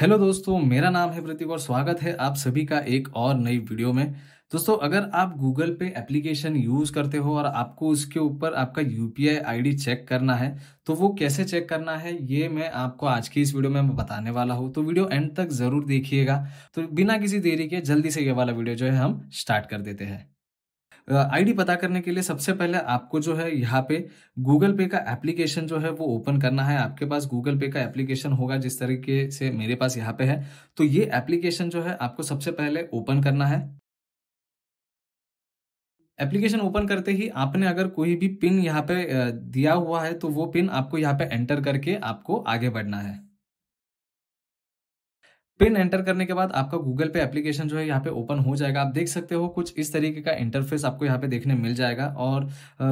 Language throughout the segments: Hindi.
हेलो दोस्तों मेरा नाम है प्रतीक और स्वागत है आप सभी का एक और नई वीडियो में दोस्तों अगर आप गूगल पे एप्लीकेशन यूज़ करते हो और आपको उसके ऊपर आपका यू आईडी चेक करना है तो वो कैसे चेक करना है ये मैं आपको आज की इस वीडियो में मैं बताने वाला हूँ तो वीडियो एंड तक ज़रूर देखिएगा तो बिना किसी देरी के जल्दी से ये वाला वीडियो जो है हम स्टार्ट कर देते हैं आईडी पता करने के लिए सबसे पहले आपको जो है यहाँ पे गूगल पे का एप्लीकेशन जो है वो ओपन करना है आपके पास गूगल पे का एप्लीकेशन होगा जिस तरीके से मेरे पास यहाँ पे है तो ये एप्लीकेशन जो है आपको सबसे पहले ओपन करना है एप्लीकेशन ओपन करते ही आपने अगर कोई भी पिन यहाँ पे दिया हुआ है तो वो पिन आपको यहाँ पे एंटर करके आपको आगे बढ़ना है पिन एंटर करने के बाद आपका गूगल पे एप्लीकेशन जो है यहाँ पे ओपन हो जाएगा आप देख सकते हो कुछ इस तरीके का इंटरफेस आपको यहाँ पे देखने मिल जाएगा और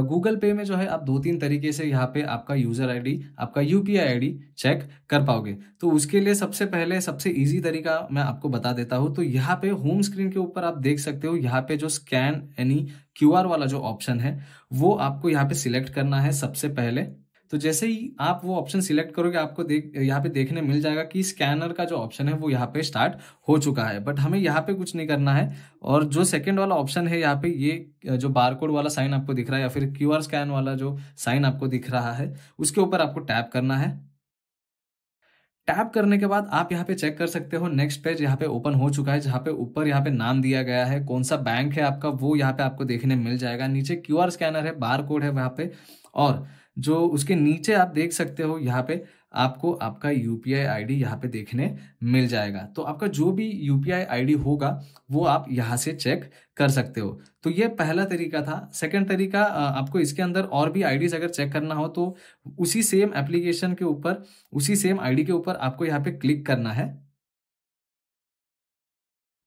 गूगल पे में जो है आप दो तीन तरीके से यहाँ पे आपका यूजर आईडी आपका यूपीआई आईडी चेक कर पाओगे तो उसके लिए सबसे पहले सबसे ईजी तरीका मैं आपको बता देता हूँ तो यहाँ पे होम स्क्रीन के ऊपर आप देख सकते हो यहाँ पे जो स्कैन यानी क्यू वाला जो ऑप्शन है वो आपको यहाँ पे सिलेक्ट करना है सबसे पहले तो जैसे ही आप वो ऑप्शन सिलेक्ट करोगे आपको देख यहाँ पे देखने मिल जाएगा कि स्कैनर का जो ऑप्शन है वो यहाँ पे स्टार्ट हो चुका है बट हमें यहाँ पे कुछ नहीं करना है और जो सेकंड वाला ऑप्शन है यहाँ पे ये जो बारकोड वाला साइन आपको दिख रहा है या फिर क्यू स्कैन वाला जो साइन आपको दिख रहा है उसके ऊपर आपको टैप करना है टैप करने के बाद आप यहाँ पे चेक कर सकते हो नेक्स्ट पेज यहाँ पे ओपन हो चुका है जहाँ पे ऊपर यहाँ पे नाम दिया गया है कौन सा बैंक है आपका वो यहाँ पे आपको देखने मिल जाएगा नीचे क्यू स्कैनर है बार कोड है वहाँ पे और जो उसके नीचे आप देख सकते हो यहाँ पे आपको आपका U P I I D यहाँ पे देखने मिल जाएगा तो आपका जो भी U P I I D होगा वो आप यहाँ से चेक कर सकते हो तो ये पहला तरीका था सेकंड तरीका आपको इसके अंदर और भी डीज अगर चेक करना हो तो उसी सेम एप्लीकेशन के ऊपर उसी सेम डी के ऊपर आपको यहाँ पे क्लिक करना है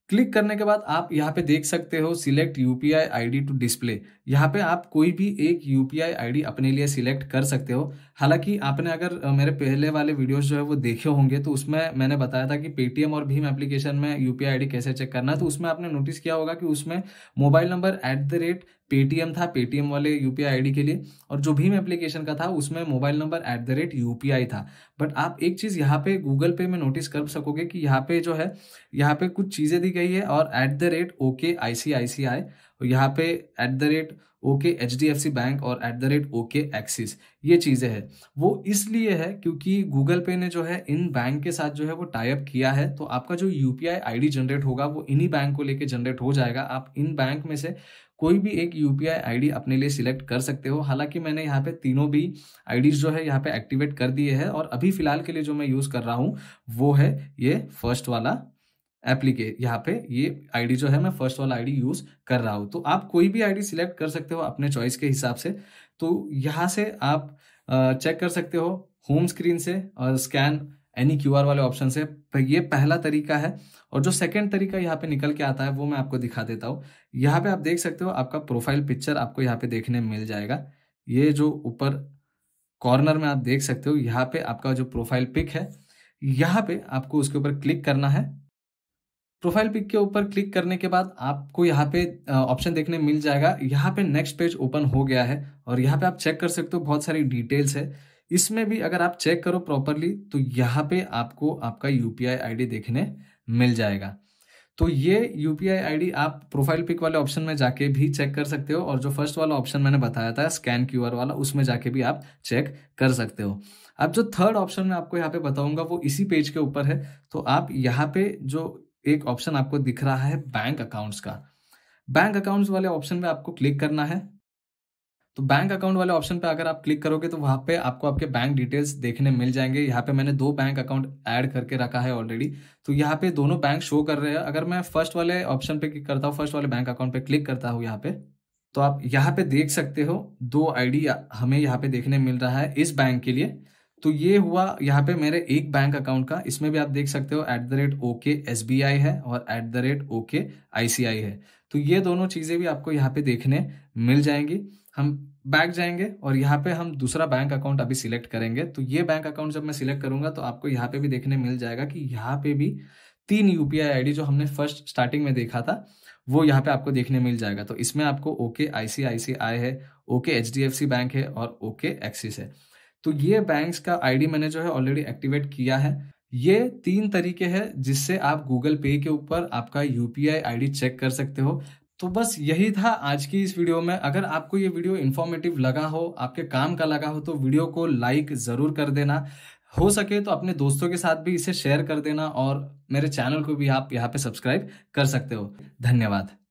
क्लिक करने के बाद आप यहाँ पे देख सकते हो select UPI ID to display यहाँ पे आप कोई भी एक यूपीआई आईडी अपने लिए सिलेक्ट कर सकते हो हालांकि आपने अगर मेरे पहले वाले वीडियोस जो है वो देखे होंगे तो उसमें मैंने बताया था कि पेटीएम और भीम एप्लीकेशन में यूपीआई आईडी कैसे चेक करना है तो उसमें आपने नोटिस किया होगा कि उसमें mobile number at the rate Paytm था पेटीएम वाले यूपीआई आईडी के लिए और जो भीम एप्लीकेशन का था उसमें mobile number at the rate UPI था बट आप एक चीज़ यहाँ पे गूगल पे में नोटिस कर सकोगे कि यहाँ पे जो है यहाँ पे कुछ चीज़ें दी गई है और at the rate okay I C I C I और यहाँ पे at the rate ok H D F C bank और at the rate ok Axis ये चीज़ें हैं वो इसलिए है क्योंकि गूगल पे ने जो है इन बैंक के साथ जो है वो टाइप किया है तो आपका जो U P I I D generate होगा वो इन्हीं बैंक को लेके जनरेट हो जाएगा आप इन बैंक में से कोई भी एक यूपीआई पी अपने लिए सिलेक्ट कर सकते हो हालांकि मैंने यहाँ पे तीनों भी आई जो है यहाँ पे एक्टिवेट कर दिए है और अभी फिलहाल के लिए जो मैं यूज कर रहा हूँ वो है ये फर्स्ट वाला एप्लीके यहाँ पे ये आईडी जो है मैं फर्स्ट वाला आईडी यूज कर रहा हूँ तो आप कोई भी आईडी सिलेक्ट कर सकते हो अपने चॉइस के हिसाब से तो यहाँ से आप चेक कर सकते हो होम स्क्रीन से और स्कैन एनी क्यू वाले ऑप्शन से ये पहला तरीका है और जो सेकेंड तरीका यहाँ पे निकल के आता है वो मैं आपको दिखा देता हूँ यहाँ पे आप देख सकते हो आपका प्रोफाइल पिक्चर आपको यहाँ पे देखने मिल जाएगा ये जो ऊपर कॉर्नर में आप देख सकते हो यहाँ पे आपका जो प्रोफाइल पिक है यहाँ पे आपको उसके ऊपर क्लिक करना है प्रोफाइल पिक के ऊपर क्लिक करने के बाद आपको यहाँ पे ऑप्शन देखने मिल जाएगा यहाँ पे नेक्स्ट पेज ओपन हो गया है और यहाँ पे आप चेक कर सकते हो बहुत सारी डिटेल्स है इसमें भी अगर आप चेक करो प्रॉपरली तो यहाँ पे आपको आपका यूपीआई पी देखने मिल जाएगा तो ये यूपीआई पी आप प्रोफाइल पिक वाले ऑप्शन में जाके भी चेक कर सकते हो और जो फर्स्ट वाला ऑप्शन मैंने बताया था स्कैन क्यू वाला उसमें जाके भी आप चेक कर सकते हो अब जो थर्ड ऑप्शन मैं आपको यहाँ पे बताऊंगा वो इसी पेज के ऊपर है तो आप यहाँ पे जो एक ऑप्शन आपको दिख रहा है बैंक अकाउंट्स का बैंक अकाउंट्स वाले ऑप्शन में आपको क्लिक करना है तो बैंक अकाउंट वाले ऑप्शन पे अगर आप क्लिक करोगे तो वहाँ पे आपको आपके बैंक डिटेल्स देखने मिल जाएंगे यहाँ पे मैंने दो बैंक अकाउंट ऐड करके रखा है ऑलरेडी तो यहाँ पे दोनों बैंक शो कर रहे हैं अगर मैं फर्स्ट वाले ऑप्शन पे क्लिक करता हूँ फर्स्ट वाले बैंक अकाउंट पे क्लिक करता हूँ यहाँ पे तो आप यहाँ पे देख सकते हो दो आईडी हमें यहाँ पे देखने मिल रहा है इस बैंक के लिए तो ये हुआ यहाँ पे मेरे एक बैंक अकाउंट का इसमें भी आप देख सकते हो at the rate okay S B I है और at the rate okay I C I है तो ये दोनों चीज़ें भी आपको यहाँ पे देखने मिल जाएंगी हम बैक जाएंगे और यहाँ पे हम दूसरा बैंक अकाउंट अभी सिलेक्ट करेंगे तो ये बैंक अकाउंट जब मैं सिलेक्ट करूंगा तो आपको यहाँ पे भी देखने मिल जाएगा कि यहाँ पे भी तीन यूपीआई आईडी जो हमने फर्स्ट स्टार्टिंग में देखा था वो यहाँ पे आपको देखने मिल जाएगा तो इसमें आपको ओके आईसीआईसीआई है ओके एच बैंक है और ओके एक्सिस है तो ये बैंक का आईडी मैंने जो है ऑलरेडी एक्टिवेट किया है ये तीन तरीके हैं जिससे आप गूगल पे के ऊपर आपका यूपीआई आईडी चेक कर सकते हो तो बस यही था आज की इस वीडियो में अगर आपको ये वीडियो इन्फॉर्मेटिव लगा हो आपके काम का लगा हो तो वीडियो को लाइक ज़रूर कर देना हो सके तो अपने दोस्तों के साथ भी इसे शेयर कर देना और मेरे चैनल को भी आप यहाँ पे सब्सक्राइब कर सकते हो धन्यवाद